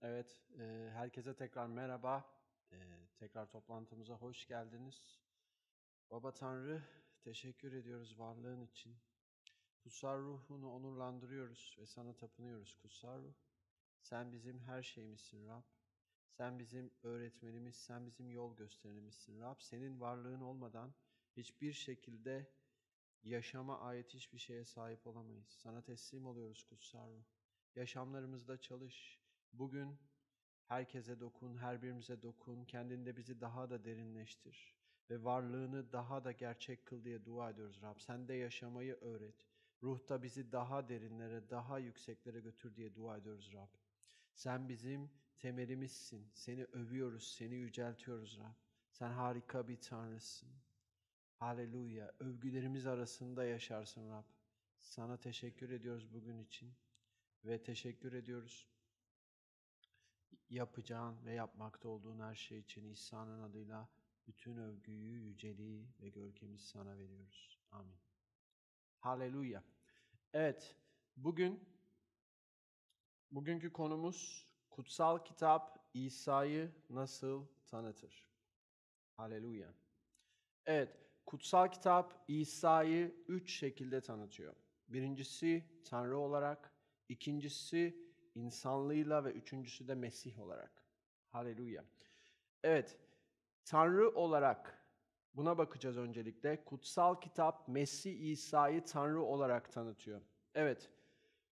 Evet, e, herkese tekrar merhaba. E, tekrar toplantımıza hoş geldiniz. Baba Tanrı, teşekkür ediyoruz varlığın için. Kutsal ruhunu onurlandırıyoruz ve sana tapınıyoruz kutsal ruh. Sen bizim her şeyimizsin Rab. Sen bizim öğretmenimiz, sen bizim yol gösterenimizsin Rab. Senin varlığın olmadan hiçbir şekilde yaşama ait hiçbir şeye sahip olamayız. Sana teslim oluyoruz kutsal ruh. Yaşamlarımızda çalış, Bugün herkese dokun, her birimize dokun, kendinde bizi daha da derinleştir ve varlığını daha da gerçek kıl diye dua ediyoruz Rab. Sen de yaşamayı öğret. Ruhta bizi daha derinlere, daha yükseklere götür diye dua ediyoruz Rab. Sen bizim temelimizsin. Seni övüyoruz, seni yüceltiyoruz Rab. Sen harika bir Tanrısın. Haleluya. Övgülerimiz arasında yaşarsın Rab. Sana teşekkür ediyoruz bugün için ve teşekkür ediyoruz yapacağın ve yapmakta olduğun her şey için İsa'nın adıyla bütün övgüyü, yüceliği ve görkemi sana veriyoruz. Amin. Haleluya. Evet, bugün bugünkü konumuz kutsal kitap İsa'yı nasıl tanıtır? Haleluya. Evet, kutsal kitap İsa'yı üç şekilde tanıtıyor. Birincisi Tanrı olarak, ikincisi insanlığıyla ve üçüncüsü de Mesih olarak. Haleluya. Evet, Tanrı olarak buna bakacağız öncelikle. Kutsal kitap Mesih İsa'yı Tanrı olarak tanıtıyor. Evet,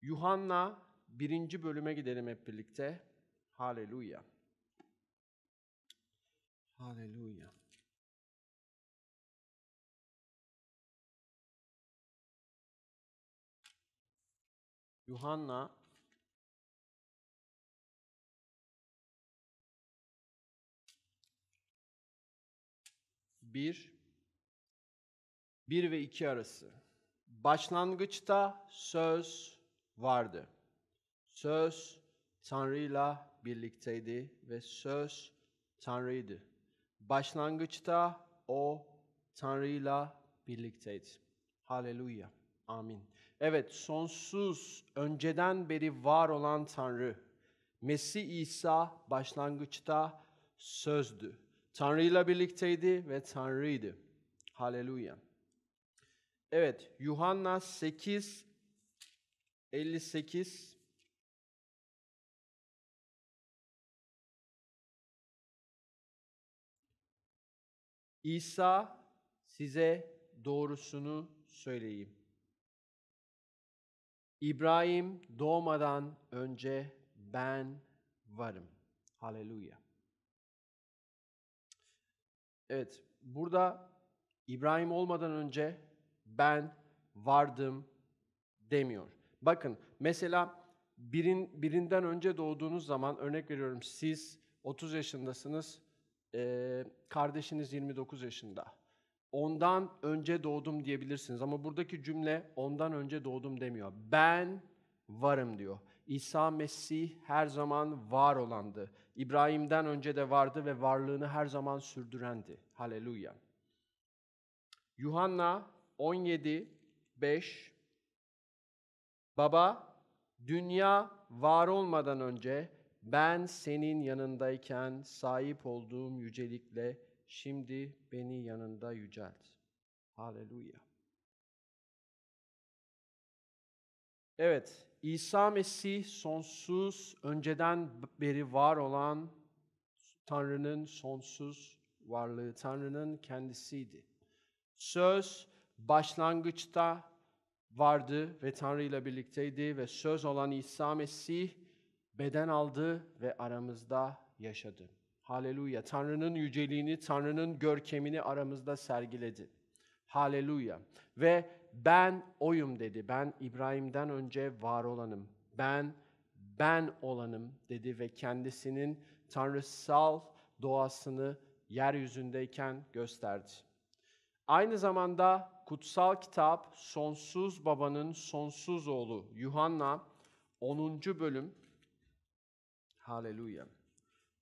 Yuhanna birinci bölüme gidelim hep birlikte. Haleluya. Haleluya. Yuhanna 1, 1 ve 2 arası. Başlangıçta söz vardı. Söz Tanrı'yla birlikteydi ve söz Tanrı'ydı. Başlangıçta o Tanrı'yla birlikteydi. Haleluya. Amin. Evet, sonsuz, önceden beri var olan Tanrı. Mesih İsa başlangıçta sözdü Tanrı'yla birlikteydi ve Tanrı'ydı. Haleluya. Evet, Yuhanna 8 58 İsa size doğrusunu söyleyeyim. İbrahim doğmadan önce ben varım. Haleluya. Evet, burada İbrahim olmadan önce ben vardım demiyor. Bakın mesela birin, birinden önce doğduğunuz zaman örnek veriyorum siz 30 yaşındasınız, e, kardeşiniz 29 yaşında. Ondan önce doğdum diyebilirsiniz ama buradaki cümle ondan önce doğdum demiyor. Ben varım diyor. İsa Mesih her zaman var olandı. İbrahim'den önce de vardı ve varlığını her zaman sürdürendi. Haleluya. Yuhanna 17 5 Baba dünya var olmadan önce ben senin yanındayken sahip olduğum yücelikle şimdi beni yanında yücelt. Haleluya. Evet, İsa Mesih sonsuz, önceden beri var olan Tanrı'nın sonsuz varlığı, Tanrı'nın kendisiydi. Söz başlangıçta vardı ve Tanrı ile birlikteydi ve söz olan İsa Mesih beden aldı ve aramızda yaşadı. Haleluya. Tanrı'nın yüceliğini, Tanrı'nın görkemini aramızda sergiledi. Haleluya. Ve ben oyum dedi. Ben İbrahim'den önce var olanım. Ben ben olanım dedi ve kendisinin tanrısal doğasını yeryüzündeyken gösterdi. Aynı zamanda kutsal kitap sonsuz babanın sonsuz oğlu Yuhanna 10. bölüm Haleluya.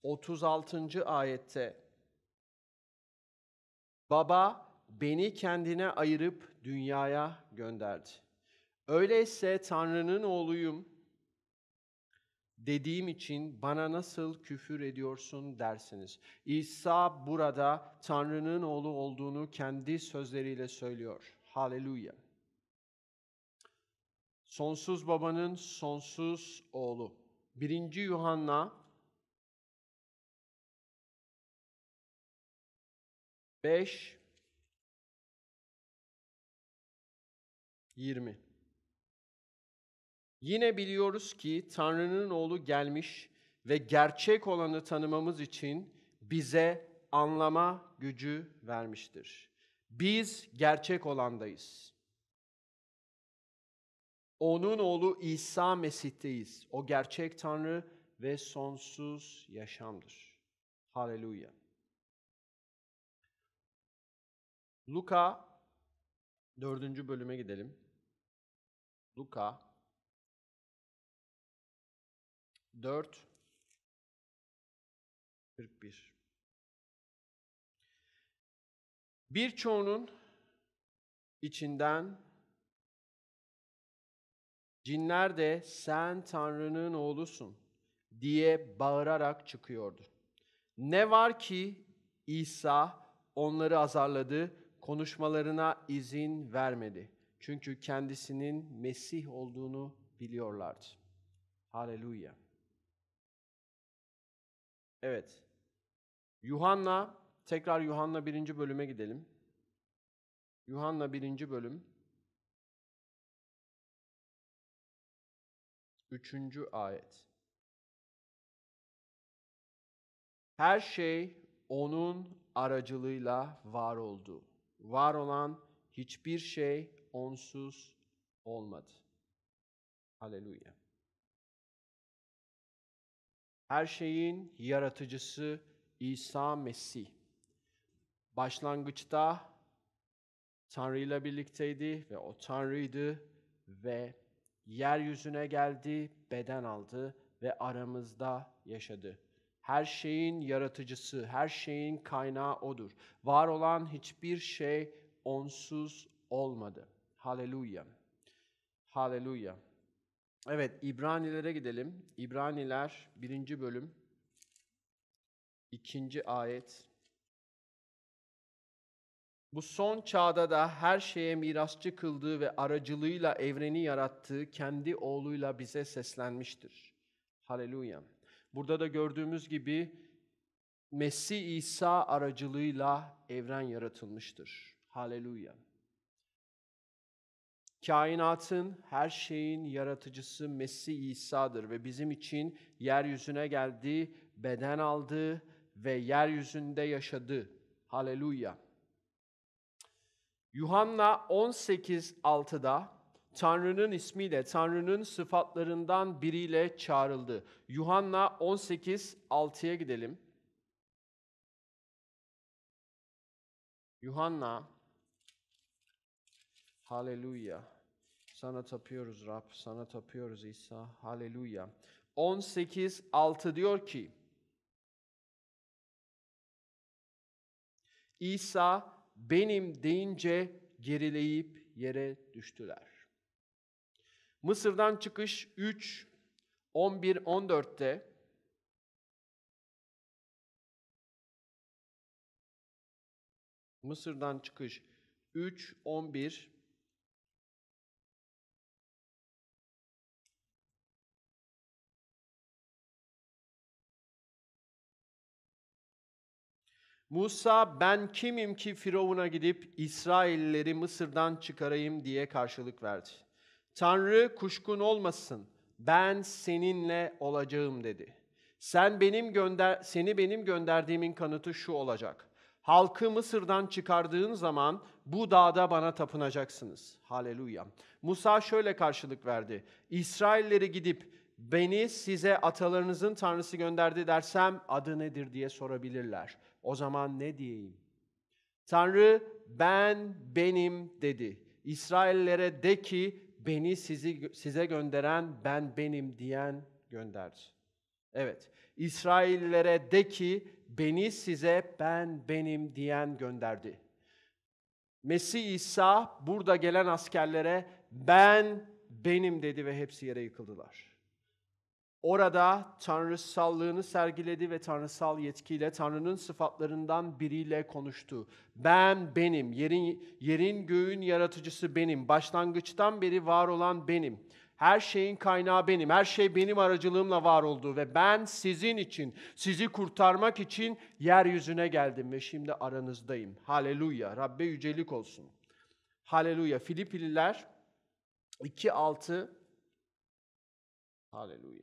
36. ayette Baba beni kendine ayırıp dünyaya gönderdi. Öyleyse Tanrı'nın oğluyum dediğim için bana nasıl küfür ediyorsun dersiniz. İsa burada Tanrı'nın oğlu olduğunu kendi sözleriyle söylüyor. Haleluya. Sonsuz babanın sonsuz oğlu. 1. Yuhanna 5 20. Yine biliyoruz ki Tanrı'nın oğlu gelmiş ve gerçek olanı tanımamız için bize anlama gücü vermiştir. Biz gerçek olandayız. Onun oğlu İsa Mesih'teyiz. O gerçek Tanrı ve sonsuz yaşamdır. Haleluya. Luka 4. bölüme gidelim. Luka 4 41 Birçoğunun içinden cinler de sen Tanrı'nın oğlusun diye bağırarak çıkıyordu. Ne var ki İsa onları azarladı, konuşmalarına izin vermedi.'' Çünkü kendisinin Mesih olduğunu biliyorlardı. Haleluya. Evet. Yuhanna, tekrar Yuhanna birinci bölüme gidelim. Yuhanna birinci bölüm. Üçüncü ayet. Her şey onun aracılığıyla var oldu. Var olan hiçbir şey onsuz olmadı. Haleluya. Her şeyin yaratıcısı İsa Mesih. Başlangıçta Tanrı ile birlikteydi ve o Tanrı'ydı ve yeryüzüne geldi, beden aldı ve aramızda yaşadı. Her şeyin yaratıcısı, her şeyin kaynağı odur. Var olan hiçbir şey onsuz olmadı. Haleluya. Haleluya. Evet İbranilere gidelim. İbraniler 1. bölüm 2. ayet. Bu son çağda da her şeye mirasçı kıldığı ve aracılığıyla evreni yarattığı kendi oğluyla bize seslenmiştir. Haleluya. Burada da gördüğümüz gibi Mesih İsa aracılığıyla evren yaratılmıştır. Haleluya. Kainatın, her şeyin yaratıcısı Mesih İsa'dır ve bizim için yeryüzüne geldi, beden aldı ve yeryüzünde yaşadı. Haleluya. Yuhanna 18.6'da Tanrı'nın ismiyle, Tanrı'nın sıfatlarından biriyle çağrıldı. Yuhanna 18.6'ya gidelim. Yuhanna Haleluya. Sana tapıyoruz Rab, sana tapıyoruz İsa. Haleluya. 18.6 diyor ki, İsa benim deyince gerileyip yere düştüler. Mısır'dan çıkış 3, 11, 14'te Mısır'dan çıkış 3, 11, Musa ben kimim ki Firavun'a gidip İsrailleri Mısır'dan çıkarayım diye karşılık verdi. Tanrı kuşkun olmasın ben seninle olacağım dedi. Sen benim gönder seni benim gönderdiğimin kanıtı şu olacak. Halkı Mısır'dan çıkardığın zaman bu dağda bana tapınacaksınız. Haleluya. Musa şöyle karşılık verdi. İsrailleri gidip beni size atalarınızın tanrısı gönderdi dersem adı nedir diye sorabilirler. O zaman ne diyeyim? Tanrı ben benim dedi. İsraillere de ki beni sizi, size gönderen ben benim diyen gönderdi. Evet, İsraillere de ki beni size ben benim diyen gönderdi. Mesih İsa burada gelen askerlere ben benim dedi ve hepsi yere yıkıldılar. Orada tanrısallığını sergiledi ve tanrısal yetkiyle Tanrı'nın sıfatlarından biriyle konuştu. Ben benim, yerin, yerin göğün yaratıcısı benim, başlangıçtan beri var olan benim. Her şeyin kaynağı benim, her şey benim aracılığımla var oldu ve ben sizin için, sizi kurtarmak için yeryüzüne geldim ve şimdi aranızdayım. Haleluya, Rabbe yücelik olsun. Haleluya, Filipililer 2.6 Haleluya.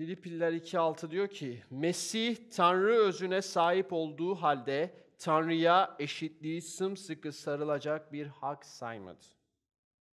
Filipililer 2.6 diyor ki, Mesih Tanrı özüne sahip olduğu halde Tanrı'ya eşitliği sımsıkı sarılacak bir hak saymadı.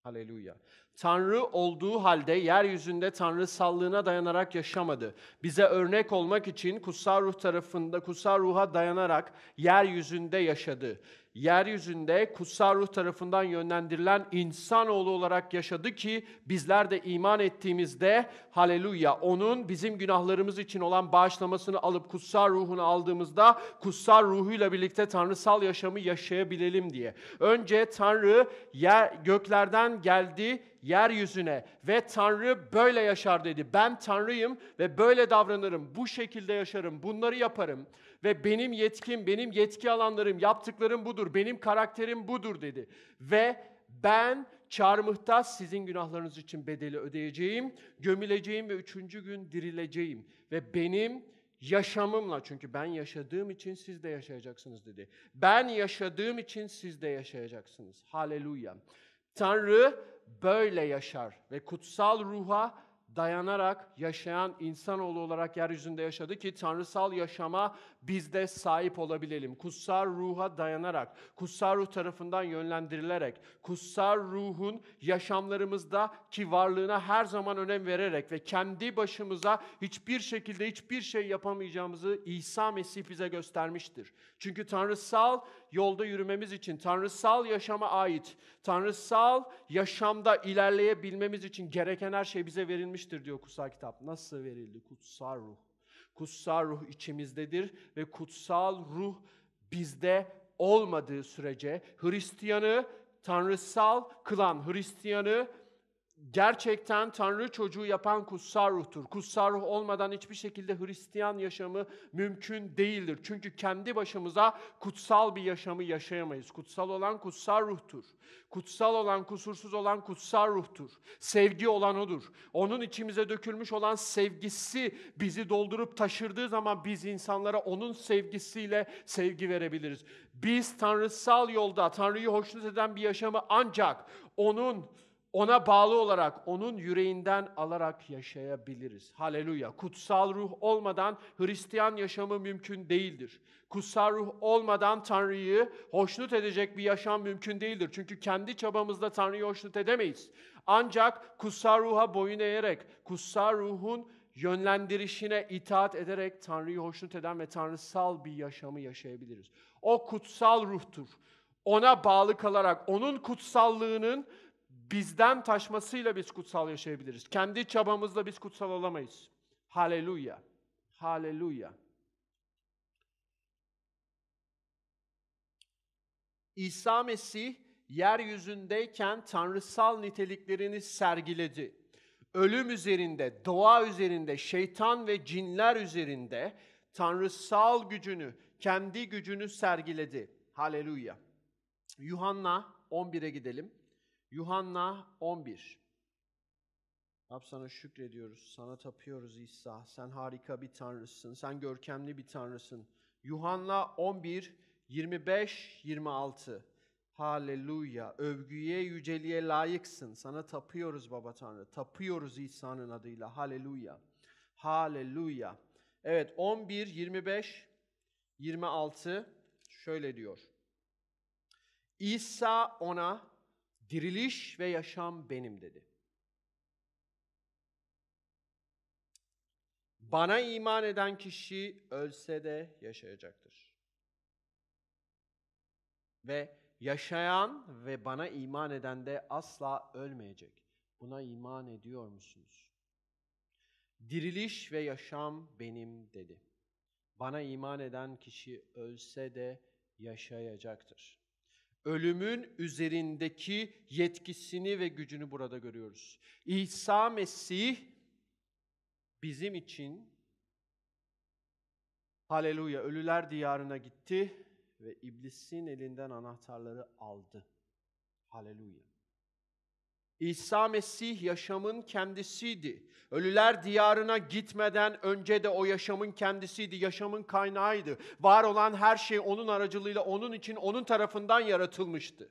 Haleluya. Tanrı olduğu halde yeryüzünde Tanrı sallığına dayanarak yaşamadı. Bize örnek olmak için kutsal ruh tarafında, kutsal ruha dayanarak yeryüzünde yaşadı yeryüzünde kutsal ruh tarafından yönlendirilen insanoğlu olarak yaşadı ki bizler de iman ettiğimizde haleluya onun bizim günahlarımız için olan bağışlamasını alıp kutsal ruhunu aldığımızda kutsal ruhuyla birlikte tanrısal yaşamı yaşayabilelim diye. Önce Tanrı yer, göklerden geldi yeryüzüne ve Tanrı böyle yaşar dedi. Ben Tanrıyım ve böyle davranırım, bu şekilde yaşarım, bunları yaparım. Ve benim yetkim, benim yetki alanlarım, yaptıklarım budur, benim karakterim budur dedi. Ve ben çarmıhta sizin günahlarınız için bedeli ödeyeceğim, gömüleceğim ve üçüncü gün dirileceğim. Ve benim yaşamımla çünkü ben yaşadığım için siz de yaşayacaksınız dedi. Ben yaşadığım için siz de yaşayacaksınız. Haleluya. Tanrı böyle yaşar ve kutsal ruha dayanarak yaşayan insanoğlu olarak yeryüzünde yaşadı ki tanrısal yaşama biz de sahip olabilelim. Kutsal ruha dayanarak, kutsal ruh tarafından yönlendirilerek, kutsal ruhun yaşamlarımızda ki varlığına her zaman önem vererek ve kendi başımıza hiçbir şekilde hiçbir şey yapamayacağımızı İsa Mesih bize göstermiştir. Çünkü tanrısal yolda yürümemiz için, tanrısal yaşama ait, tanrısal yaşamda ilerleyebilmemiz için gereken her şey bize verilmiştir diyor kutsal kitap. Nasıl verildi? Kutsal ruh. Kutsal ruh içimizdedir ve kutsal ruh bizde olmadığı sürece Hristiyanı tanrısal kılan, Hristiyanı gerçekten Tanrı çocuğu yapan kutsal ruhtur. Kutsal ruh olmadan hiçbir şekilde Hristiyan yaşamı mümkün değildir. Çünkü kendi başımıza kutsal bir yaşamı yaşayamayız. Kutsal olan kutsal ruhtur. Kutsal olan, kusursuz olan kutsal ruhtur. Sevgi olan odur. Onun içimize dökülmüş olan sevgisi bizi doldurup taşırdığı zaman biz insanlara onun sevgisiyle sevgi verebiliriz. Biz tanrısal yolda Tanrı'yı hoşnut eden bir yaşamı ancak onun ona bağlı olarak, onun yüreğinden alarak yaşayabiliriz. Haleluya. Kutsal ruh olmadan Hristiyan yaşamı mümkün değildir. Kutsal ruh olmadan Tanrı'yı hoşnut edecek bir yaşam mümkün değildir. Çünkü kendi çabamızda Tanrı'yı hoşnut edemeyiz. Ancak kutsal ruha boyun eğerek, kutsal ruhun yönlendirişine itaat ederek Tanrı'yı hoşnut eden ve tanrısal bir yaşamı yaşayabiliriz. O kutsal ruhtur. Ona bağlı kalarak, onun kutsallığının bizden taşmasıyla biz kutsal yaşayabiliriz. Kendi çabamızla biz kutsal olamayız. Haleluya. Haleluya. İsa Mesih yeryüzündeyken tanrısal niteliklerini sergiledi. Ölüm üzerinde, doğa üzerinde, şeytan ve cinler üzerinde tanrısal gücünü, kendi gücünü sergiledi. Haleluya. Yuhanna 11'e gidelim. Yuhanna 11. Rab sana şükrediyoruz, sana tapıyoruz İsa. Sen harika bir tanrısın, sen görkemli bir tanrısın. Yuhanna 11, 25, 26. Haleluya, övgüye, yüceliğe layıksın. Sana tapıyoruz Baba Tanrı, tapıyoruz İsa'nın adıyla. Haleluya, haleluya. Evet, 11, 25, 26 şöyle diyor. İsa ona, Diriliş ve yaşam benim dedi. Bana iman eden kişi ölse de yaşayacaktır. Ve yaşayan ve bana iman eden de asla ölmeyecek. Buna iman ediyor musunuz? Diriliş ve yaşam benim dedi. Bana iman eden kişi ölse de yaşayacaktır ölümün üzerindeki yetkisini ve gücünü burada görüyoruz. İsa Mesih bizim için haleluya ölüler diyarına gitti ve iblisin elinden anahtarları aldı. Haleluya. İsa Mesih yaşamın kendisiydi. Ölüler diyarına gitmeden önce de o yaşamın kendisiydi, yaşamın kaynağıydı. Var olan her şey onun aracılığıyla, onun için, onun tarafından yaratılmıştı.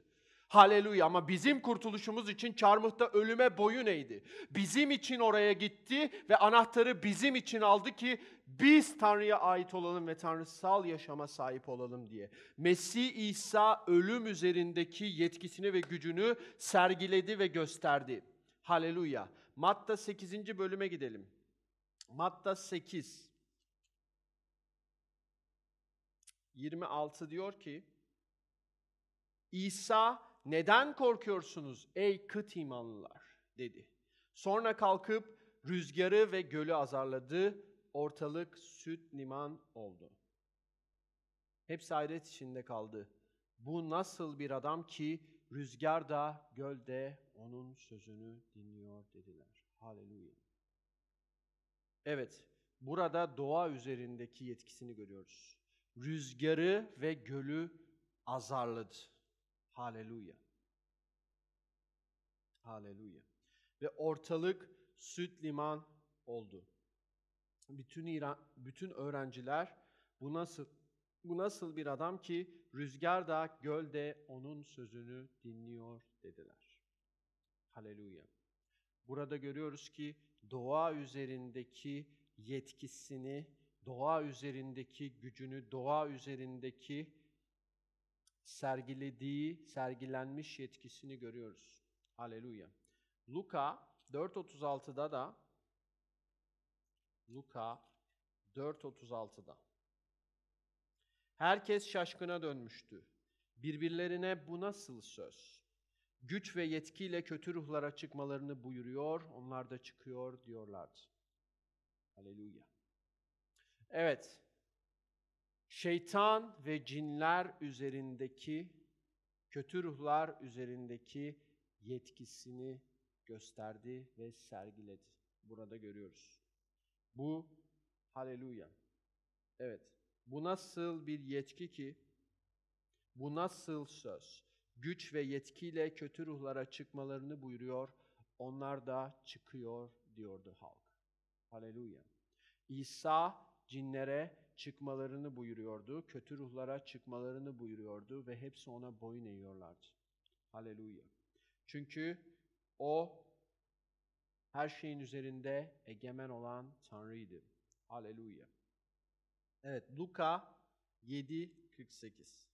Haleluya ama bizim kurtuluşumuz için çarmıhta ölüme boyun eğdi. Bizim için oraya gitti ve anahtarı bizim için aldı ki biz Tanrı'ya ait olalım ve tanrısal yaşama sahip olalım diye. Mesih İsa ölüm üzerindeki yetkisini ve gücünü sergiledi ve gösterdi. Haleluya. Matta 8. bölüme gidelim. Matta 8. 26 diyor ki İsa neden korkuyorsunuz ey kıt imanlılar dedi. Sonra kalkıp rüzgarı ve gölü azarladı. Ortalık süt liman oldu. Hepsi hayret içinde kaldı. Bu nasıl bir adam ki rüzgar da göl de onun sözünü dinliyor dediler. Haleluya. Evet, burada doğa üzerindeki yetkisini görüyoruz. Rüzgarı ve gölü azarladı. Haleluya. Haleluya. Ve ortalık süt liman oldu. Bütün İran, bütün öğrenciler bu nasıl bu nasıl bir adam ki rüzgar da göl de onun sözünü dinliyor dediler. Haleluya. Burada görüyoruz ki doğa üzerindeki yetkisini, doğa üzerindeki gücünü, doğa üzerindeki sergilediği, sergilenmiş yetkisini görüyoruz. Haleluya. Luka 4.36'da da Luka 4.36'da Herkes şaşkına dönmüştü. Birbirlerine bu nasıl söz? Güç ve yetkiyle kötü ruhlara çıkmalarını buyuruyor, onlar da çıkıyor diyorlardı. Haleluya. Evet, şeytan ve cinler üzerindeki, kötü ruhlar üzerindeki yetkisini gösterdi ve sergiledi. Burada görüyoruz. Bu haleluya. Evet, bu nasıl bir yetki ki? Bu nasıl söz? Güç ve yetkiyle kötü ruhlara çıkmalarını buyuruyor. Onlar da çıkıyor diyordu halk. Haleluya. İsa cinlere çıkmalarını buyuruyordu, kötü ruhlara çıkmalarını buyuruyordu ve hepsi ona boyun eğiyorlardı. Haleluya. Çünkü o her şeyin üzerinde egemen olan Tanrı'ydı. Haleluya. Evet Luka 7.48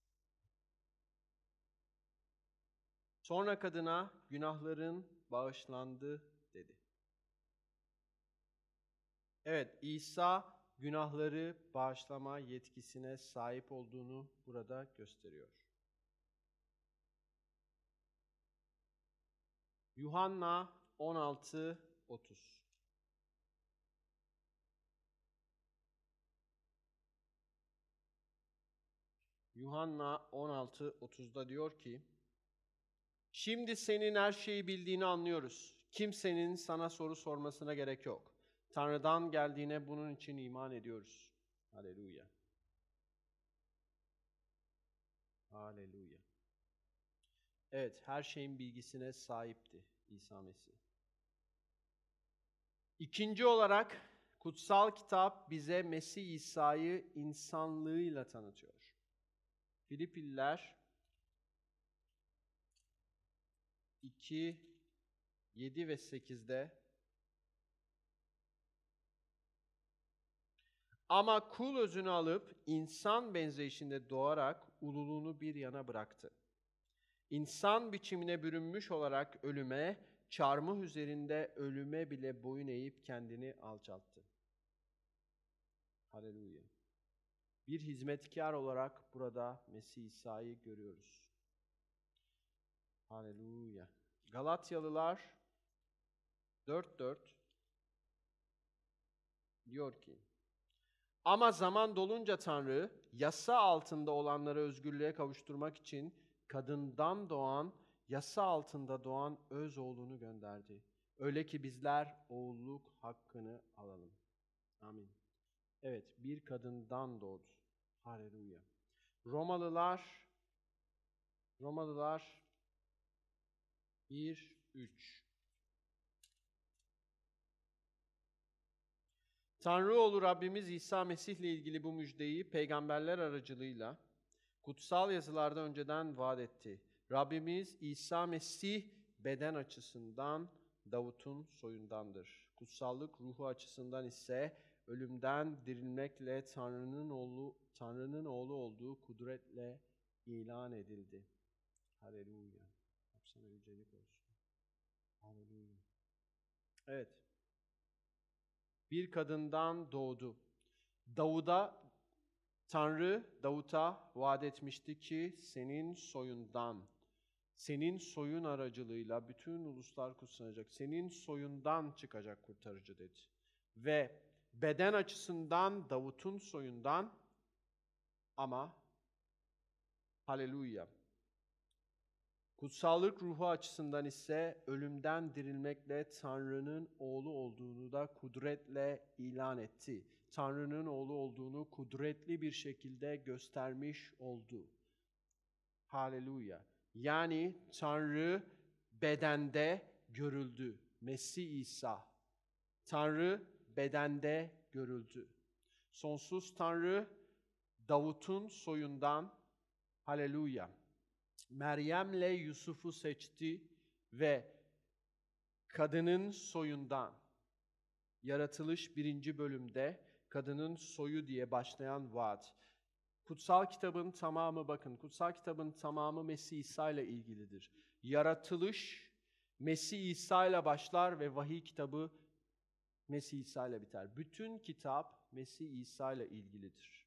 Sonra kadına günahların bağışlandı dedi. Evet İsa günahları bağışlama yetkisine sahip olduğunu burada gösteriyor. Yuhanna 16:30 Yuhanna 16:30'da diyor ki: Şimdi senin her şeyi bildiğini anlıyoruz. Kimsenin sana soru sormasına gerek yok. Tanrı'dan geldiğine bunun için iman ediyoruz. Haleluya. Haleluya. Evet, her şeyin bilgisine sahipti İsa Mesih. İkinci olarak kutsal kitap bize Mesih İsa'yı insanlığıyla tanıtıyor. Filipiller 2 7 ve 8'de Ama kul özünü alıp insan benzeyişinde doğarak ululuğunu bir yana bıraktı. İnsan biçimine bürünmüş olarak ölüme, çarmıh üzerinde ölüme bile boyun eğip kendini alçalttı. Haleluya. Bir hizmetkar olarak burada Mesih İsa'yı görüyoruz. Haleluya. Galatyalılar 4:4 diyor ki ama zaman dolunca Tanrı yasa altında olanları özgürlüğe kavuşturmak için kadından doğan, yasa altında doğan öz oğlunu gönderdi. Öyle ki bizler oğulluk hakkını alalım. Amin. Evet, bir kadından doğdu. Haleluya. Romalılar Romalılar 1 3 Tanrı Tanrıoğlu Rabbimiz İsa Mesih ile ilgili bu müjdeyi peygamberler aracılığıyla kutsal yazılarda önceden vaat etti. Rabbimiz İsa Mesih beden açısından Davut'un soyundandır. Kutsallık ruhu açısından ise ölümden dirilmekle Tanrı'nın oğlu Tanrı'nın oğlu olduğu kudretle ilan edildi. Haleluya. Hepsine yücelik olsun. Haleluya. Evet bir kadından doğdu. Davud'a Tanrı Davut'a vaat etmişti ki senin soyundan, senin soyun aracılığıyla bütün uluslar kutsanacak, senin soyundan çıkacak kurtarıcı dedi. Ve beden açısından Davut'un soyundan ama haleluya Kutsallık ruhu açısından ise ölümden dirilmekle Tanrı'nın oğlu olduğunu da kudretle ilan etti. Tanrı'nın oğlu olduğunu kudretli bir şekilde göstermiş oldu. Haleluya. Yani Tanrı bedende görüldü. Mesih İsa. Tanrı bedende görüldü. Sonsuz Tanrı Davut'un soyundan haleluya Meryem'le Yusuf'u seçti ve kadının soyundan yaratılış birinci bölümde kadının soyu diye başlayan vaat. Kutsal kitabın tamamı bakın, kutsal kitabın tamamı Mesih İsa ile ilgilidir. Yaratılış Mesih İsa ile başlar ve vahiy kitabı Mesih İsa ile biter. Bütün kitap Mesih İsa ile ilgilidir.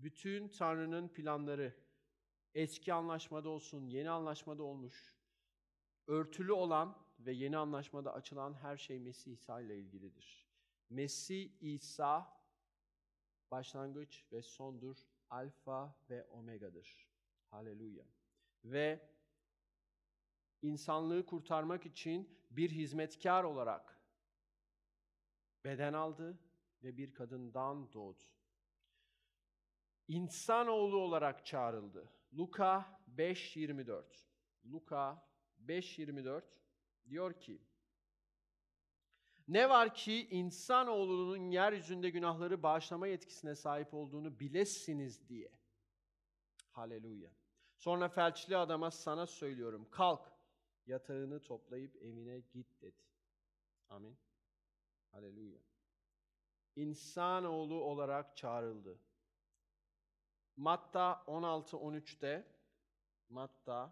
Bütün Tanrı'nın planları eski anlaşmada olsun, yeni anlaşmada olmuş, örtülü olan ve yeni anlaşmada açılan her şey Mesih İsa ile ilgilidir. Mesih İsa başlangıç ve sondur, alfa ve omegadır. Haleluya. Ve insanlığı kurtarmak için bir hizmetkar olarak beden aldı ve bir kadından doğdu. İnsanoğlu olarak çağrıldı Luka 5.24 Luka 5.24 diyor ki ne var ki insanoğlunun yeryüzünde günahları bağışlama yetkisine sahip olduğunu bilesiniz diye. Haleluya. Sonra felçli adama sana söylüyorum kalk yatağını toplayıp evine git dedi. Amin. Haleluya. İnsanoğlu olarak çağrıldı. Matta 16-13'te Matta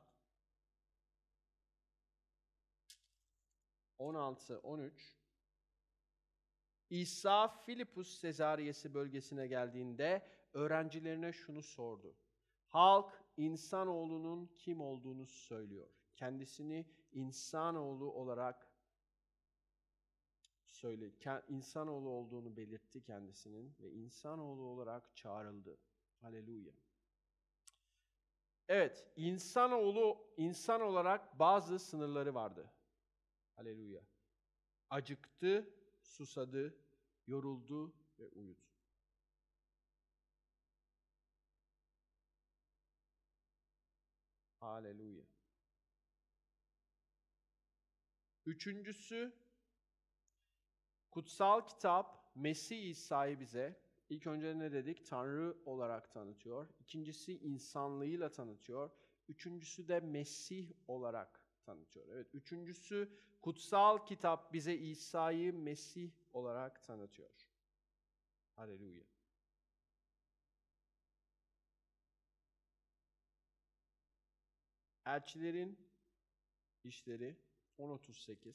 16-13 İsa Filipus Sezaryesi bölgesine geldiğinde öğrencilerine şunu sordu. Halk insanoğlunun kim olduğunu söylüyor. Kendisini insanoğlu olarak söyle insanoğlu olduğunu belirtti kendisinin ve insanoğlu olarak çağrıldı. Aleluya. Evet, insanoğlu insan olarak bazı sınırları vardı. Aleluya. Acıktı, susadı, yoruldu ve uyudu. Aleluya. Üçüncüsü, kutsal kitap Mesih İsa'yı bize İlk önce ne dedik? Tanrı olarak tanıtıyor. İkincisi insanlığıyla tanıtıyor. Üçüncüsü de Mesih olarak tanıtıyor. Evet, üçüncüsü kutsal kitap bize İsa'yı Mesih olarak tanıtıyor. Haleluya. Elçilerin işleri 10.38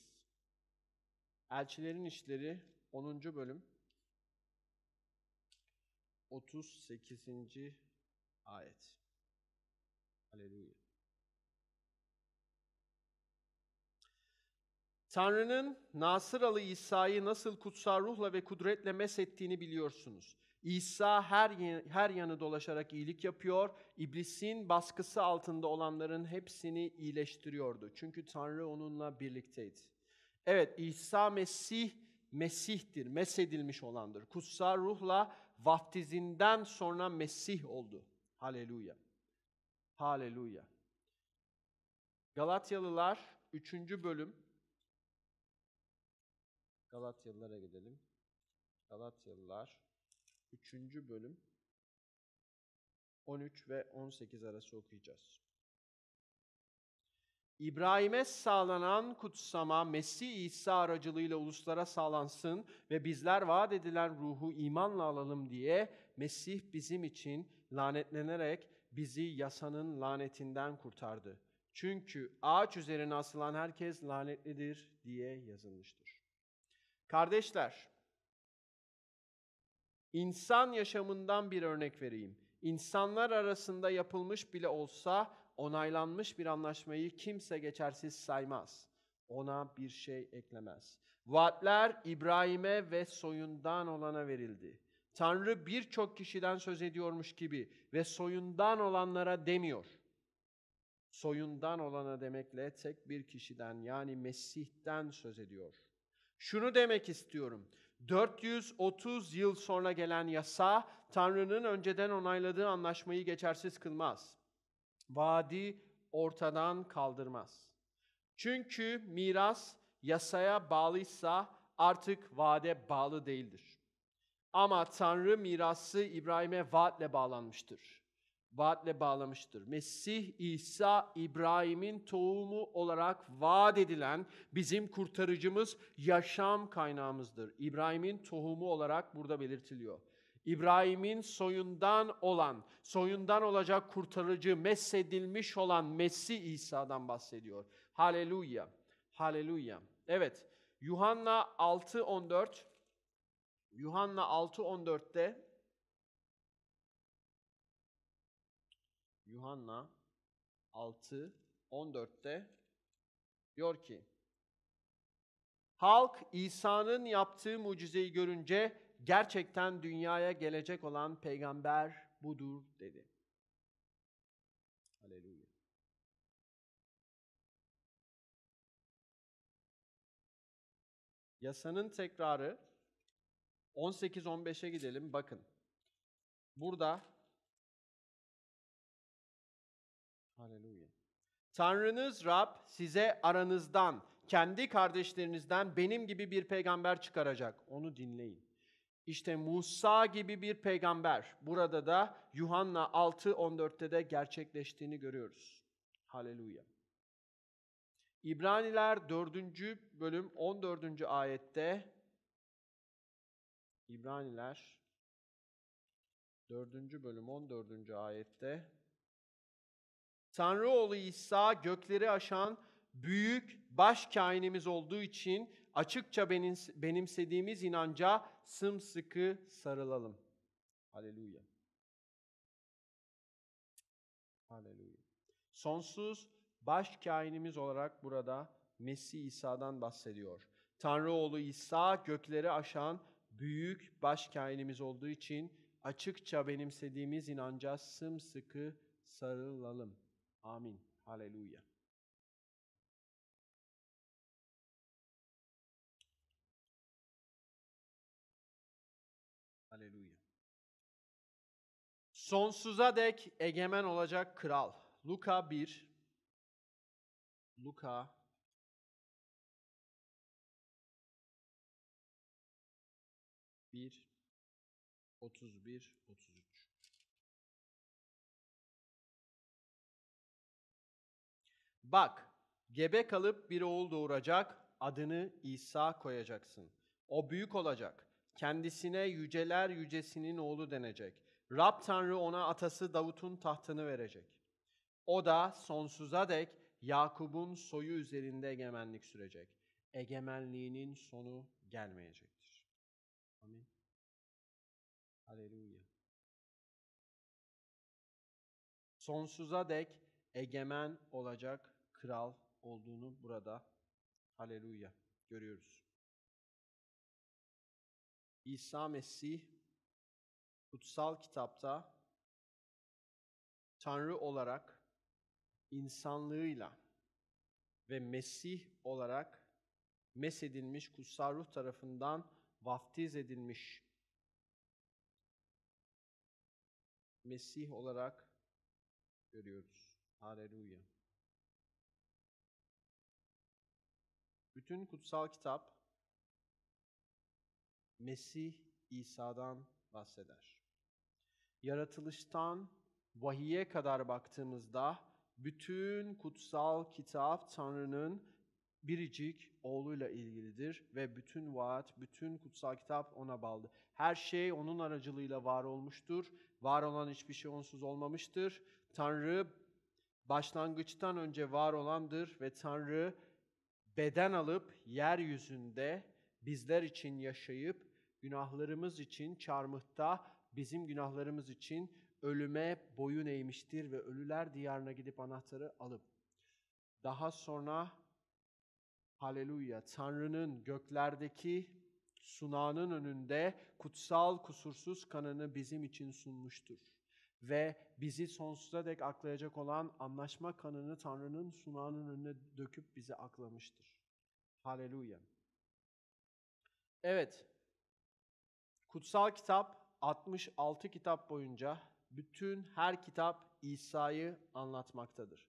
Elçilerin işleri 10. bölüm 38. ayet. Aleluya. Tanrı'nın Nasıralı İsa'yı nasıl kutsal ruhla ve kudretle mesettiğini biliyorsunuz. İsa her, her yanı dolaşarak iyilik yapıyor, İblisin baskısı altında olanların hepsini iyileştiriyordu. Çünkü Tanrı onunla birlikteydi. Evet İsa Mesih Mesih'tir, mesedilmiş olandır. Kutsal ruhla vaftizinden sonra Mesih oldu. Haleluya. Haleluya. Galatyalılar 3. bölüm. Galatyalılara gidelim. Galatyalılar 3. bölüm 13 ve 18 arası okuyacağız. İbrahim'e sağlanan kutsama Mesih İsa aracılığıyla uluslara sağlansın ve bizler vaat edilen ruhu imanla alalım diye Mesih bizim için lanetlenerek bizi yasanın lanetinden kurtardı. Çünkü ağaç üzerine asılan herkes lanetlidir diye yazılmıştır. Kardeşler, insan yaşamından bir örnek vereyim. İnsanlar arasında yapılmış bile olsa onaylanmış bir anlaşmayı kimse geçersiz saymaz. Ona bir şey eklemez. Vaatler İbrahim'e ve soyundan olana verildi. Tanrı birçok kişiden söz ediyormuş gibi ve soyundan olanlara demiyor. Soyundan olana demekle tek bir kişiden yani Mesih'ten söz ediyor. Şunu demek istiyorum. 430 yıl sonra gelen yasa Tanrı'nın önceden onayladığı anlaşmayı geçersiz kılmaz vaadi ortadan kaldırmaz. Çünkü miras yasaya bağlıysa artık vade bağlı değildir. Ama Tanrı mirası İbrahim'e vaatle bağlanmıştır. Vaatle bağlamıştır. Mesih İsa İbrahim'in tohumu olarak vaat edilen bizim kurtarıcımız yaşam kaynağımızdır. İbrahim'in tohumu olarak burada belirtiliyor. İbrahim'in soyundan olan, soyundan olacak kurtarıcı, mesledilmiş olan Mesih İsa'dan bahsediyor. Haleluya, haleluya. Evet, Yuhanna 6.14, Yuhanna 6.14'te, Yuhanna 6.14'te diyor ki, Halk İsa'nın yaptığı mucizeyi görünce Gerçekten dünyaya gelecek olan peygamber budur dedi. Aleluya. Yasanın tekrarı 18-15'e gidelim bakın. Burada Haleluya. Tanrınız Rab size aranızdan, kendi kardeşlerinizden benim gibi bir peygamber çıkaracak. Onu dinleyin. İşte Musa gibi bir peygamber burada da Yuhanna 6.14'te de gerçekleştiğini görüyoruz. Haleluya. İbraniler 4. bölüm 14. ayette İbraniler 4. bölüm 14. ayette Tanrı oğlu İsa gökleri aşan büyük baş kainimiz olduğu için açıkça benimsediğimiz inanca sımsıkı sarılalım. Haleluya. Haleluya. Sonsuz baş kainimiz olarak burada Mesih İsa'dan bahsediyor. Tanrı oğlu İsa gökleri aşan büyük baş kainimiz olduğu için açıkça benimsediğimiz inanca sımsıkı sarılalım. Amin. Haleluya. Sonsuza dek egemen olacak kral. Luka 1 Luka bir, otuz bir, otuz üç. Bak, gebe kalıp bir oğul doğuracak, adını İsa koyacaksın. O büyük olacak, kendisine yüceler yücesinin oğlu denecek Rab Tanrı ona atası Davut'un tahtını verecek. O da sonsuza dek Yakub'un soyu üzerinde egemenlik sürecek. Egemenliğinin sonu gelmeyecektir. Amin. Haleluya. Sonsuza dek egemen olacak kral olduğunu burada haleluya görüyoruz. İsa Mesih kutsal kitapta Tanrı olarak insanlığıyla ve Mesih olarak mesedilmiş kutsal ruh tarafından vaftiz edilmiş Mesih olarak görüyoruz. Haleluya. Bütün kutsal kitap Mesih İsa'dan bahseder yaratılıştan vahiye kadar baktığımızda bütün kutsal kitap Tanrı'nın biricik oğluyla ilgilidir ve bütün vaat, bütün kutsal kitap ona bağlı. Her şey onun aracılığıyla var olmuştur. Var olan hiçbir şey onsuz olmamıştır. Tanrı başlangıçtan önce var olandır ve Tanrı beden alıp yeryüzünde bizler için yaşayıp günahlarımız için çarmıhta bizim günahlarımız için ölüme boyun eğmiştir ve ölüler diyarına gidip anahtarı alıp daha sonra haleluya Tanrı'nın göklerdeki sunağının önünde kutsal kusursuz kanını bizim için sunmuştur. Ve bizi sonsuza dek aklayacak olan anlaşma kanını Tanrı'nın sunağının önüne döküp bizi aklamıştır. Haleluya. Evet, kutsal kitap 66 kitap boyunca bütün her kitap İsa'yı anlatmaktadır.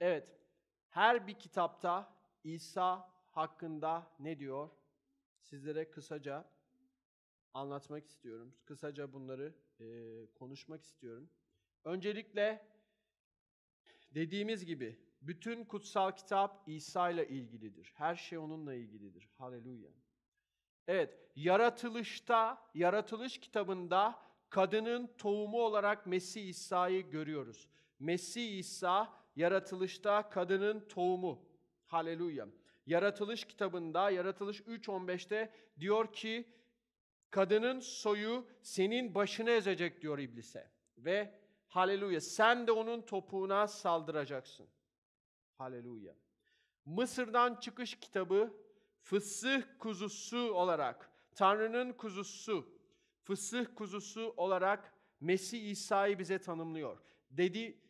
Evet, her bir kitapta İsa hakkında ne diyor? Sizlere kısaca anlatmak istiyorum. Kısaca bunları e, konuşmak istiyorum. Öncelikle dediğimiz gibi bütün kutsal kitap İsa ile ilgilidir. Her şey onunla ilgilidir. Haleluya. Evet, yaratılışta, yaratılış kitabında kadının tohumu olarak Mesih İsa'yı görüyoruz. Mesih İsa yaratılışta kadının tohumu. Haleluya. Yaratılış kitabında, Yaratılış 3.15'te diyor ki, kadının soyu senin başını ezecek diyor iblise. Ve haleluya sen de onun topuğuna saldıracaksın. Haleluya. Mısır'dan çıkış kitabı fısıh kuzusu olarak, Tanrı'nın kuzusu, fısıh kuzusu olarak Mesih İsa'yı bize tanımlıyor. Dedi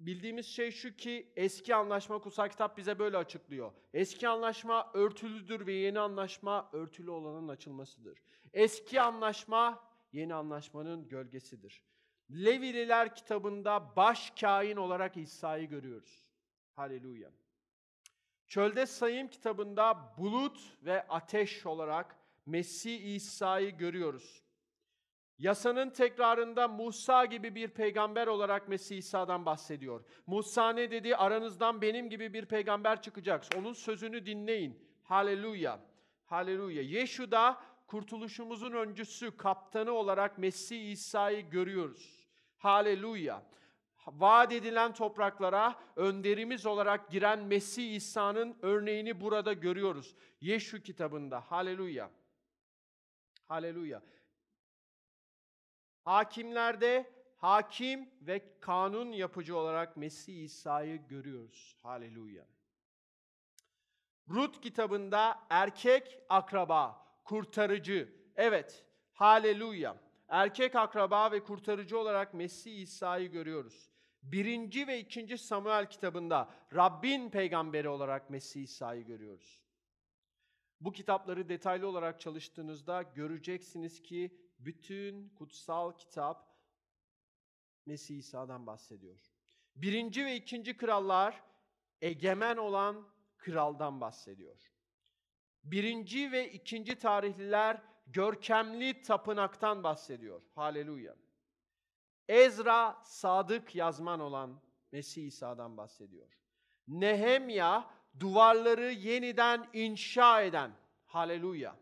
bildiğimiz şey şu ki eski anlaşma kutsal kitap bize böyle açıklıyor. Eski anlaşma örtülüdür ve yeni anlaşma örtülü olanın açılmasıdır. Eski anlaşma yeni anlaşmanın gölgesidir. Levililer kitabında baş kain olarak İsa'yı görüyoruz. Haleluya. Çölde Sayım kitabında bulut ve ateş olarak Mesih İsa'yı görüyoruz. Yasanın tekrarında Musa gibi bir peygamber olarak Mesih İsa'dan bahsediyor. Musa ne dedi? Aranızdan benim gibi bir peygamber çıkacak. Onun sözünü dinleyin. Haleluya. Haleluya. Yeşu da kurtuluşumuzun öncüsü, kaptanı olarak Mesih İsa'yı görüyoruz. Haleluya vaat edilen topraklara önderimiz olarak giren Mesih İsa'nın örneğini burada görüyoruz. Yeşu kitabında. Haleluya. Haleluya. Hakimlerde hakim ve kanun yapıcı olarak Mesih İsa'yı görüyoruz. Haleluya. Rut kitabında erkek akraba, kurtarıcı. Evet, haleluya. Erkek akraba ve kurtarıcı olarak Mesih İsa'yı görüyoruz. Birinci ve ikinci Samuel kitabında Rabbin peygamberi olarak Mesih İsa'yı görüyoruz. Bu kitapları detaylı olarak çalıştığınızda göreceksiniz ki bütün kutsal kitap Mesih İsa'dan bahsediyor. Birinci ve ikinci krallar egemen olan kraldan bahsediyor. Birinci ve ikinci tarihliler görkemli tapınaktan bahsediyor. Haleluya. Ezra sadık yazman olan Mesih İsa'dan bahsediyor. Nehemya duvarları yeniden inşa eden. Haleluya.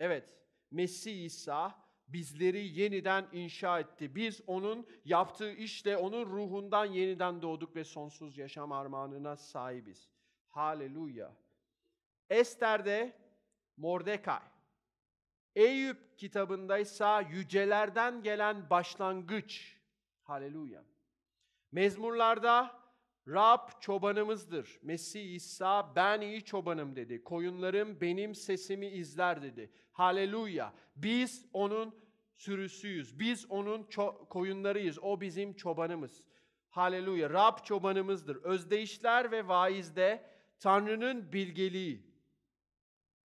Evet, Mesih İsa bizleri yeniden inşa etti. Biz onun yaptığı işle onun ruhundan yeniden doğduk ve sonsuz yaşam armağanına sahibiz. Haleluya. Ester'de Mordecai Eyüp kitabındaysa yücelerden gelen başlangıç. Haleluya. Mezmurlarda Rab çobanımızdır. Mesih İsa ben iyi çobanım dedi. Koyunlarım benim sesimi izler dedi. Haleluya. Biz onun sürüsüyüz. Biz onun koyunlarıyız. O bizim çobanımız. Haleluya. Rab çobanımızdır. Özdeyişler ve vaizde Tanrı'nın bilgeliği.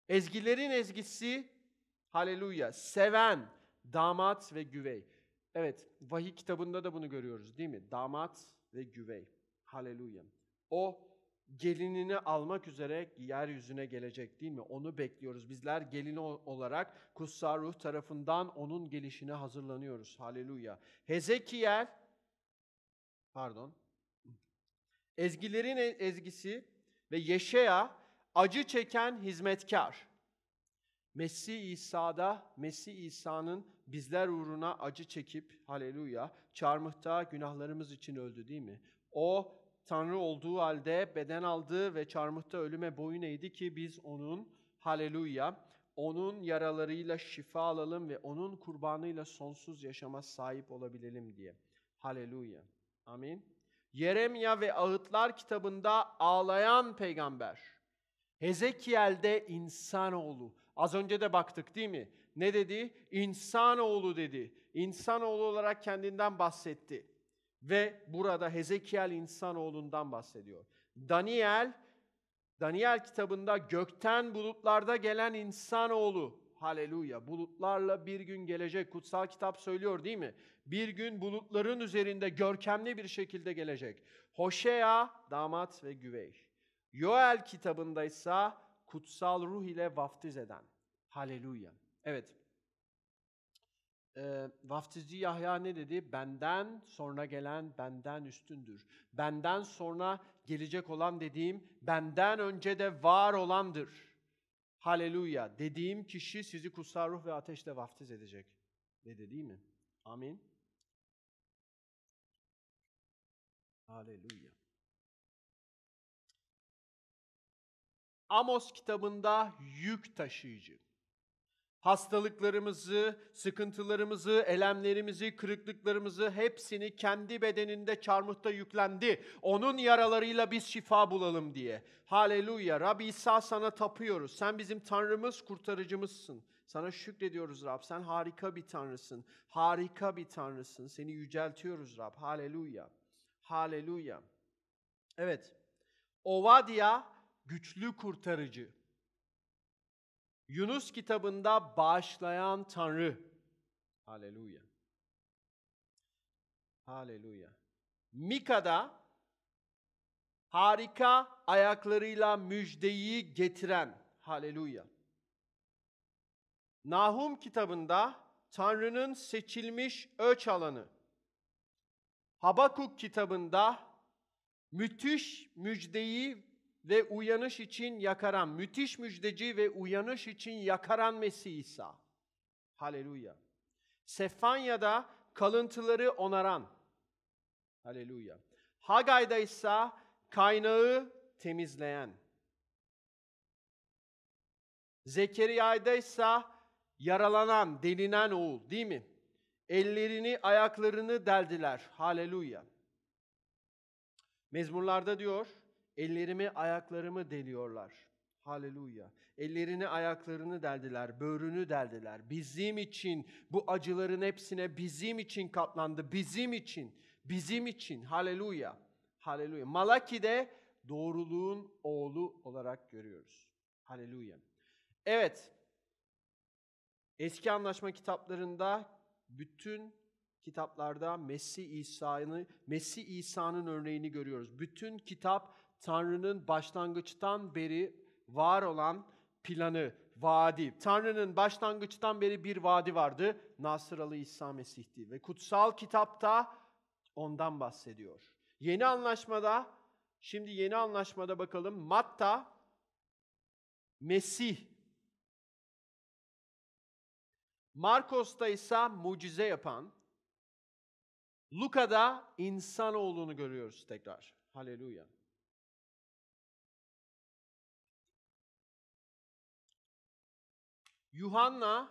Ezgilerin ezgisi Haleluya. Seven, damat ve güvey. Evet, vahiy kitabında da bunu görüyoruz değil mi? Damat ve güvey. Haleluya. O gelinini almak üzere yeryüzüne gelecek değil mi? Onu bekliyoruz. Bizler gelini olarak kutsal ruh tarafından onun gelişine hazırlanıyoruz. Haleluya. Hezekiel, pardon, ezgilerin e-, ezgisi ve Yeşaya acı çeken hizmetkar. Mesih İsa'da, Mesih İsa'nın bizler uğruna acı çekip, haleluya, çarmıhta günahlarımız için öldü değil mi? O Tanrı olduğu halde beden aldı ve çarmıhta ölüme boyun eğdi ki biz onun, haleluya, onun yaralarıyla şifa alalım ve onun kurbanıyla sonsuz yaşama sahip olabilelim diye. Haleluya. Amin. Yeremya ve Ağıtlar kitabında ağlayan peygamber. Hezekiel'de insanoğlu Az önce de baktık değil mi? Ne dedi? İnsanoğlu dedi. İnsanoğlu olarak kendinden bahsetti. Ve burada Hezekiel insanoğlundan bahsediyor. Daniel, Daniel kitabında gökten bulutlarda gelen insanoğlu. Haleluya. Bulutlarla bir gün gelecek. Kutsal kitap söylüyor değil mi? Bir gün bulutların üzerinde görkemli bir şekilde gelecek. Hoşea, damat ve güvey. Yoel kitabındaysa kutsal ruh ile vaftiz eden. Haleluya. Evet. E, vaftizci Yahya ne dedi? Benden sonra gelen benden üstündür. Benden sonra gelecek olan dediğim benden önce de var olandır. Haleluya. Dediğim kişi sizi kutsal ruh ve ateşle vaftiz edecek. Dedi değil mi? Amin. Haleluya. Amos kitabında yük taşıyıcı. Hastalıklarımızı, sıkıntılarımızı, elemlerimizi, kırıklıklarımızı hepsini kendi bedeninde çarmıhta yüklendi. Onun yaralarıyla biz şifa bulalım diye. Haleluya. Rabbi İsa sana tapıyoruz. Sen bizim Tanrımız, kurtarıcımızsın. Sana şükrediyoruz Rab. Sen harika bir Tanrısın. Harika bir Tanrısın. Seni yüceltiyoruz Rab. Haleluya. Haleluya. Evet. Ovadia güçlü kurtarıcı. Yunus kitabında bağışlayan Tanrı. Haleluya. Haleluya. Mika'da harika ayaklarıyla müjdeyi getiren. Haleluya. Nahum kitabında Tanrı'nın seçilmiş ölç alanı. Habakuk kitabında müthiş müjdeyi ve uyanış için yakaran, müthiş müjdeci ve uyanış için yakaran Mesih İsa. Haleluya. Sefanya'da kalıntıları onaran. Haleluya. Hagay'da ise kaynağı temizleyen. Zekeriya'da ise yaralanan, delinen oğul değil mi? Ellerini, ayaklarını deldiler. Haleluya. Mezmurlarda diyor, Ellerimi ayaklarımı deliyorlar. Haleluya. Ellerini ayaklarını deldiler, böğrünü deldiler. Bizim için bu acıların hepsine bizim için katlandı. Bizim için, bizim için. Haleluya. Haleluya. de doğruluğun oğlu olarak görüyoruz. Haleluya. Evet. Eski anlaşma kitaplarında bütün kitaplarda Mesih İsa'nın Mesih İsa'nın örneğini görüyoruz. Bütün kitap Tanrı'nın başlangıçtan beri var olan planı, vaadi. Tanrı'nın başlangıçtan beri bir vaadi vardı. Nasıralı İsa Mesih'ti ve kutsal kitapta ondan bahsediyor. Yeni anlaşmada, şimdi yeni anlaşmada bakalım. Matta, Mesih. Markos'ta ise mucize yapan, Luka'da insanoğlunu görüyoruz tekrar. Haleluya. Yuhanna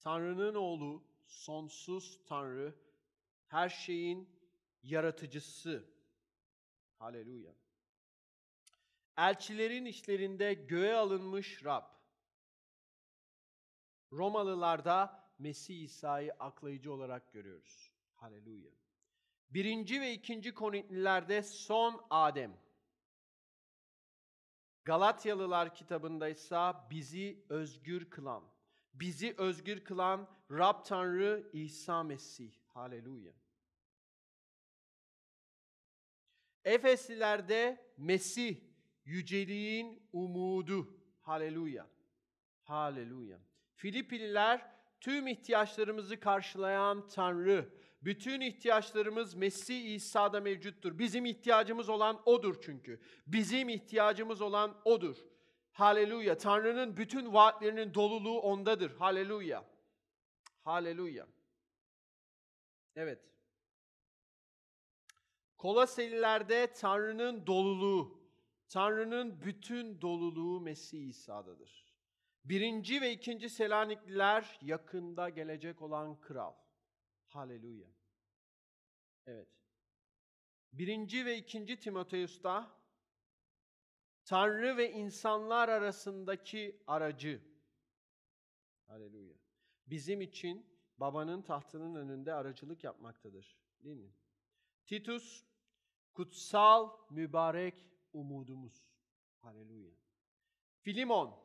Tanrı'nın oğlu, sonsuz Tanrı, her şeyin yaratıcısı. Haleluya. Elçilerin işlerinde göğe alınmış Rab. Romalılarda Mesih İsa'yı aklayıcı olarak görüyoruz. Haleluya. Birinci ve ikinci Korintlilerde son Adem. Galatyalılar kitabındaysa bizi özgür kılan, bizi özgür kılan Rab Tanrı İsa Mesih. Haleluya. Efeslilerde Mesih yüceliğin umudu. Haleluya. Haleluya. Filipililer tüm ihtiyaçlarımızı karşılayan Tanrı, bütün ihtiyaçlarımız Mesih İsa'da mevcuttur. Bizim ihtiyacımız olan O'dur çünkü. Bizim ihtiyacımız olan O'dur. Haleluya. Tanrı'nın bütün vaatlerinin doluluğu O'ndadır. Haleluya. Haleluya. Evet. Koloselilerde Tanrı'nın doluluğu, Tanrı'nın bütün doluluğu Mesih İsa'dadır. Birinci ve ikinci Selanikliler yakında gelecek olan kral. Haleluya. Evet. Birinci ve ikinci Timoteus'ta Tanrı ve insanlar arasındaki aracı. Haleluya. Bizim için babanın tahtının önünde aracılık yapmaktadır. Değil mi? Titus, kutsal, mübarek umudumuz. Haleluya. Filimon,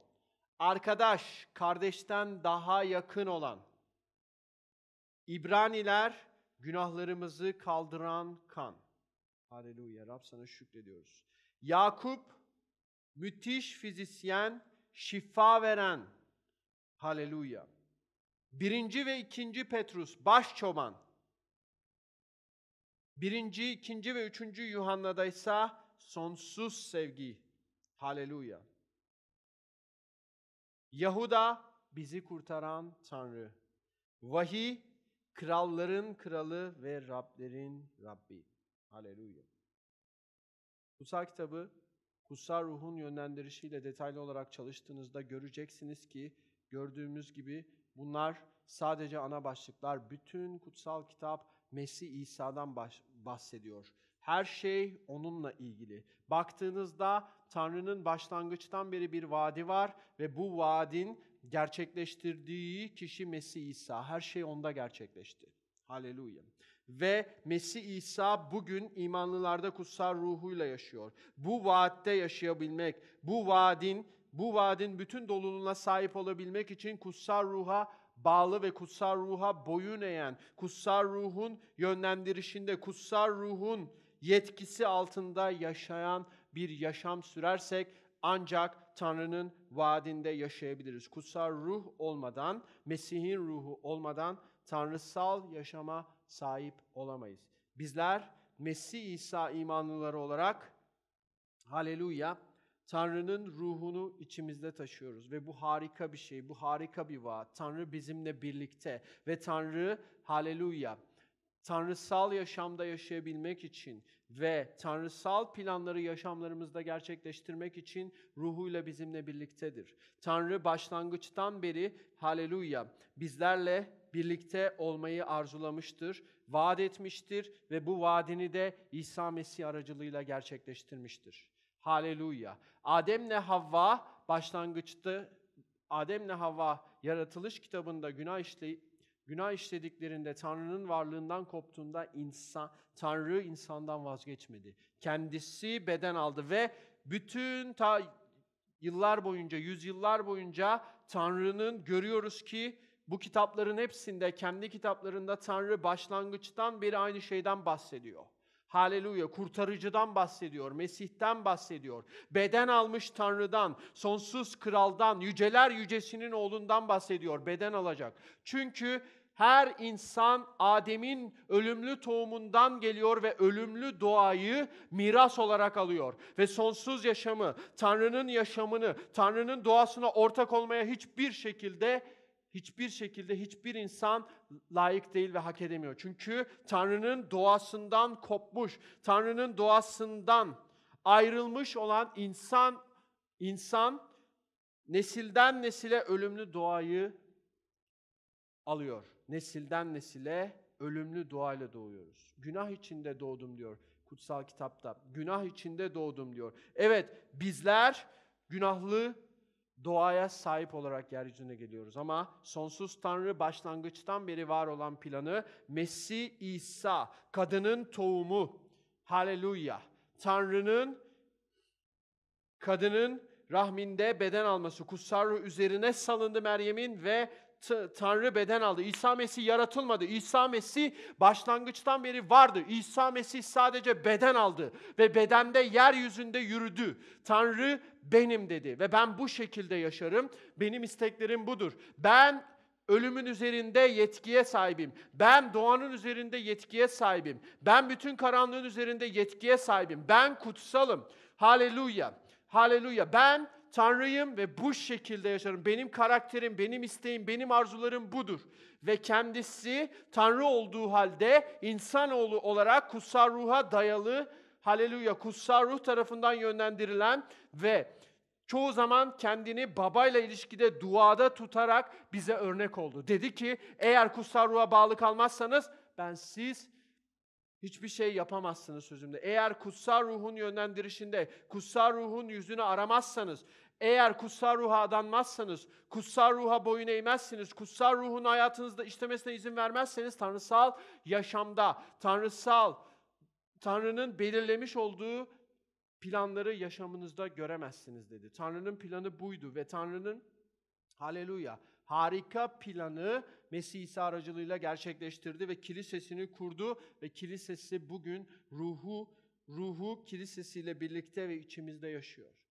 arkadaş, kardeşten daha yakın olan. İbraniler günahlarımızı kaldıran kan. Haleluya Rab sana şükrediyoruz. Yakup müthiş fizisyen, şifa veren. Haleluya. Birinci ve ikinci Petrus baş çoban. Birinci, ikinci ve üçüncü Yuhanna'da ise sonsuz sevgi. Haleluya. Yahuda bizi kurtaran Tanrı. Vahiy Kralların kralı ve Rablerin Rabbi. Haleluya. Kutsal kitabı kutsal ruhun yönlendirişiyle detaylı olarak çalıştığınızda göreceksiniz ki gördüğümüz gibi bunlar sadece ana başlıklar. Bütün kutsal kitap Mesih İsa'dan bahsediyor. Her şey onunla ilgili. Baktığınızda Tanrı'nın başlangıçtan beri bir vaadi var ve bu vaadin gerçekleştirdiği kişi Mesih İsa. Her şey onda gerçekleşti. Haleluya. Ve Mesih İsa bugün imanlılarda kutsal ruhuyla yaşıyor. Bu vaatte yaşayabilmek, bu vaadin, bu vaadin bütün doluluğuna sahip olabilmek için kutsal ruha bağlı ve kutsal ruha boyun eğen, kutsal ruhun yönlendirişinde, kutsal ruhun yetkisi altında yaşayan bir yaşam sürersek ancak Tanrı'nın vaadinde yaşayabiliriz. Kutsal ruh olmadan, Mesih'in ruhu olmadan tanrısal yaşama sahip olamayız. Bizler Mesih İsa imanlıları olarak haleluya Tanrı'nın ruhunu içimizde taşıyoruz ve bu harika bir şey, bu harika bir vaat. Tanrı bizimle birlikte ve Tanrı haleluya tanrısal yaşamda yaşayabilmek için ve tanrısal planları yaşamlarımızda gerçekleştirmek için ruhuyla bizimle birliktedir. Tanrı başlangıçtan beri haleluya bizlerle birlikte olmayı arzulamıştır, vaat etmiştir ve bu vaadini de İsa Mesih aracılığıyla gerçekleştirmiştir. Haleluya. Ademle Havva başlangıçta Ademle Havva yaratılış kitabında günah işleyip Günah işlediklerinde, Tanrı'nın varlığından koptuğunda insan, Tanrı insandan vazgeçmedi. Kendisi beden aldı ve bütün ta yıllar boyunca, yüzyıllar boyunca Tanrı'nın görüyoruz ki bu kitapların hepsinde, kendi kitaplarında Tanrı başlangıçtan beri aynı şeyden bahsediyor. Haleluya, kurtarıcıdan bahsediyor, Mesih'ten bahsediyor. Beden almış Tanrı'dan, sonsuz kraldan, yüceler yücesinin oğlundan bahsediyor. Beden alacak. Çünkü her insan Adem'in ölümlü tohumundan geliyor ve ölümlü doğayı miras olarak alıyor. Ve sonsuz yaşamı, Tanrı'nın yaşamını, Tanrı'nın doğasına ortak olmaya hiçbir şekilde hiçbir şekilde hiçbir insan layık değil ve hak edemiyor. Çünkü Tanrı'nın doğasından kopmuş, Tanrı'nın doğasından ayrılmış olan insan insan nesilden nesile ölümlü doğayı alıyor nesilden nesile ölümlü doğayla doğuyoruz. Günah içinde doğdum diyor kutsal kitapta. Günah içinde doğdum diyor. Evet bizler günahlı doğaya sahip olarak yeryüzüne geliyoruz ama sonsuz Tanrı başlangıçtan beri var olan planı Mesih İsa, kadının tohumu, haleluya, Tanrı'nın kadının rahminde beden alması, kutsal üzerine salındı Meryem'in ve Tanrı beden aldı. İsa Mesih yaratılmadı. İsa Mesih başlangıçtan beri vardı. İsa Mesih sadece beden aldı ve bedende yeryüzünde yürüdü. Tanrı benim dedi ve ben bu şekilde yaşarım. Benim isteklerim budur. Ben ölümün üzerinde yetkiye sahibim. Ben doğanın üzerinde yetkiye sahibim. Ben bütün karanlığın üzerinde yetkiye sahibim. Ben kutsalım. Haleluya. Haleluya. Ben Tanrıyım ve bu şekilde yaşarım. Benim karakterim, benim isteğim, benim arzularım budur. Ve kendisi Tanrı olduğu halde insanoğlu olarak kutsal ruha dayalı, haleluya, kutsal ruh tarafından yönlendirilen ve çoğu zaman kendini babayla ilişkide duada tutarak bize örnek oldu. Dedi ki eğer kutsal ruha bağlı kalmazsanız ben siz Hiçbir şey yapamazsınız sözümde. Eğer kutsal ruhun yönlendirişinde, kutsal ruhun yüzünü aramazsanız, eğer kutsal ruha adanmazsanız, kutsal ruha boyun eğmezsiniz, kutsal ruhun hayatınızda işlemesine izin vermezseniz tanrısal yaşamda, tanrısal, Tanrı'nın belirlemiş olduğu planları yaşamınızda göremezsiniz dedi. Tanrı'nın planı buydu ve Tanrı'nın haleluya harika planı Mesih İsa aracılığıyla gerçekleştirdi ve kilisesini kurdu ve kilisesi bugün ruhu ruhu kilisesiyle birlikte ve içimizde yaşıyor.